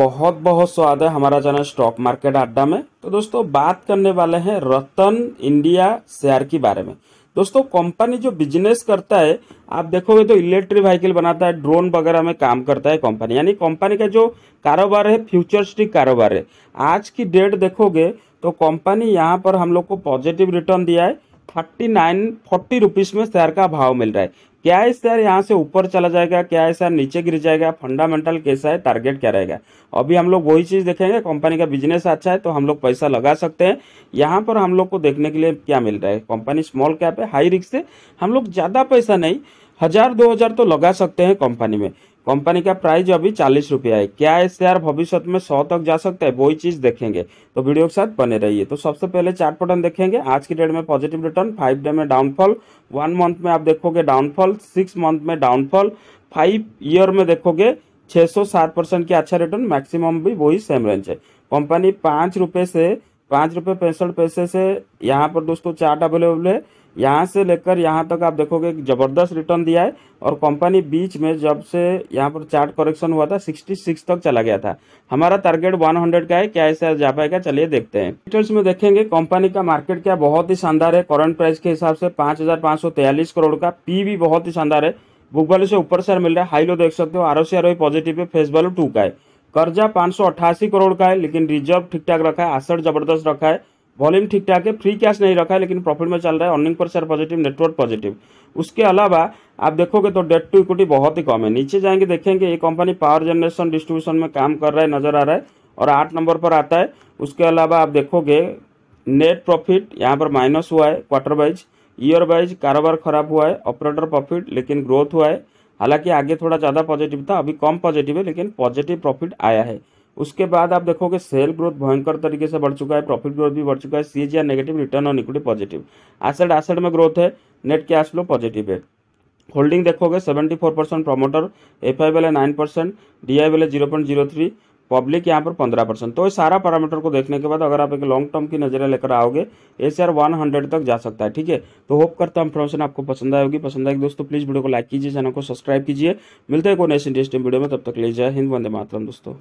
बहुत बहुत स्वागत है हमारा चैनल स्टॉक मार्केट अड्डा में तो दोस्तों बात करने वाले हैं रतन इंडिया शेयर के बारे में दोस्तों कंपनी जो बिजनेस करता है आप देखोगे तो इलेक्ट्रिक व्हीकल बनाता है ड्रोन वगैरह में काम करता है कंपनी यानी कंपनी का जो कारोबार है स्टिक कारोबार है आज की डेट देखोगे तो कंपनी यहाँ पर हम लोग को पॉजिटिव रिटर्न दिया है थर्टी नाइन फोर्टी रुपीज़ में शेयर का भाव मिल रहा है क्या है शेयर यहाँ से ऊपर चला जाएगा क्या है शेयर नीचे गिर जाएगा फंडामेंटल कैसा है टारगेट क्या रहेगा अभी हम लोग वही चीज़ देखेंगे कंपनी का बिजनेस अच्छा है तो हम लोग पैसा लगा सकते हैं यहाँ पर हम लोग को देखने के लिए क्या मिल रहा है कंपनी स्मॉल कैप है हाई रिस्क से हम लोग ज़्यादा पैसा नहीं हज़ार दो हज़ार तो लगा सकते हैं कंपनी में कंपनी का प्राइस अभी चालीस रुपया है क्या इस शेयर भविष्य में सौ तक जा सकता है वही चीज़ देखेंगे तो वीडियो के साथ बने रहिए तो सबसे पहले चार्ट पटन देखेंगे आज की डेट में पॉजिटिव रिटर्न फाइव डे में डाउनफॉल वन मंथ में आप देखोगे डाउनफॉल सिक्स मंथ में डाउनफॉल फाइव ईयर में देखोगे छह परसेंट की अच्छा रिटर्न मैक्सिमम भी वही सेम रेंज है कंपनी पांच रुपये से पांच रुपये पैंसठ पैसे से यहाँ पर दोस्तों चार्ट अवेलेबल है यहाँ से लेकर यहाँ तक आप देखोगे कि ज़बरदस्त रिटर्न दिया है और कंपनी बीच में जब से यहाँ पर चार्ट करेक्शन हुआ था 66 तक चला गया था हमारा टारगेट 100 का है क्या ऐसा जा पाएगा चलिए देखते हैं डिटेल्स में देखेंगे कंपनी का मार्केट क्या बहुत ही शानदार है करंट प्राइस के हिसाब से पाँच करोड़ का पी भी बहुत ही शानदार है बुक वैल्यू से ऊपर से मिल रहा है हाई लो देख सकते हो आर ओ पॉजिटिव है फेस वैल्यू टू का है कर्जा पाँच करोड़ का है लेकिन रिजर्व ठीक ठाक रखा है आसर जबरदस्त रखा है वॉल्यूम ठीक ठाक है फ्री कैश नहीं रखा है लेकिन प्रॉफिट में चल रहा है earning per share positive network positive उसके अलावा आप देखोगे तो डेट टू इक्विटी बहुत ही कम है नीचे जाएंगे देखेंगे ये कंपनी पावर जनरेशन डिस्ट्रीब्यूशन में काम कर रहा है नज़र आ रहा है और आठ नंबर पर आता है उसके अलावा आप देखोगे नेट प्रॉफिट यहाँ पर माइनस हुआ है क्वार्टर वाइज ईयर वाइज कारोबार खराब हुआ है ऑपरेटर प्रॉफिट लेकिन ग्रोथ हुआ है हालांकि आगे थोड़ा ज़्यादा पॉजिटिव था अभी कम पॉजिटिव है लेकिन पॉजिटिव प्रॉफिट आया है उसके बाद आप देखोगे सेल ग्रोथ भयंकर तरीके से बढ़ चुका है प्रॉफिट ग्रोथ भी बढ़ चुका है C G negative return on equity positive asset asset में ग्रोथ है नेट कैश फ्लो पॉजिटिव है होल्डिंग देखोगे 74 परसेंट प्रोमोटर एफ आई वाले नाइन परसेंट डी आई वाले zero point zero three public यहाँ पर पंद्रह परसेंट तो ये सारा पैरामीटर को देखने के बाद अगर आप एक लॉन्ग टर्म की नजरें लेकर आओगे एस आर वन हंड्रेड तक जा सकता है ठीक है तो होप करता हूँ इन्फॉर्मेशन आपको पसंद आएगी पसंद आएगी दोस्तों प्लीज़ वीडियो को लाइक कीजिए चैनल को सब्सक्राइब कीजिए मिलते हैं कोई नेक्स्ट इंटरेस्टिंग वीडियो में तब तक ले जाए हिंद वंदे मातरम दोस्तों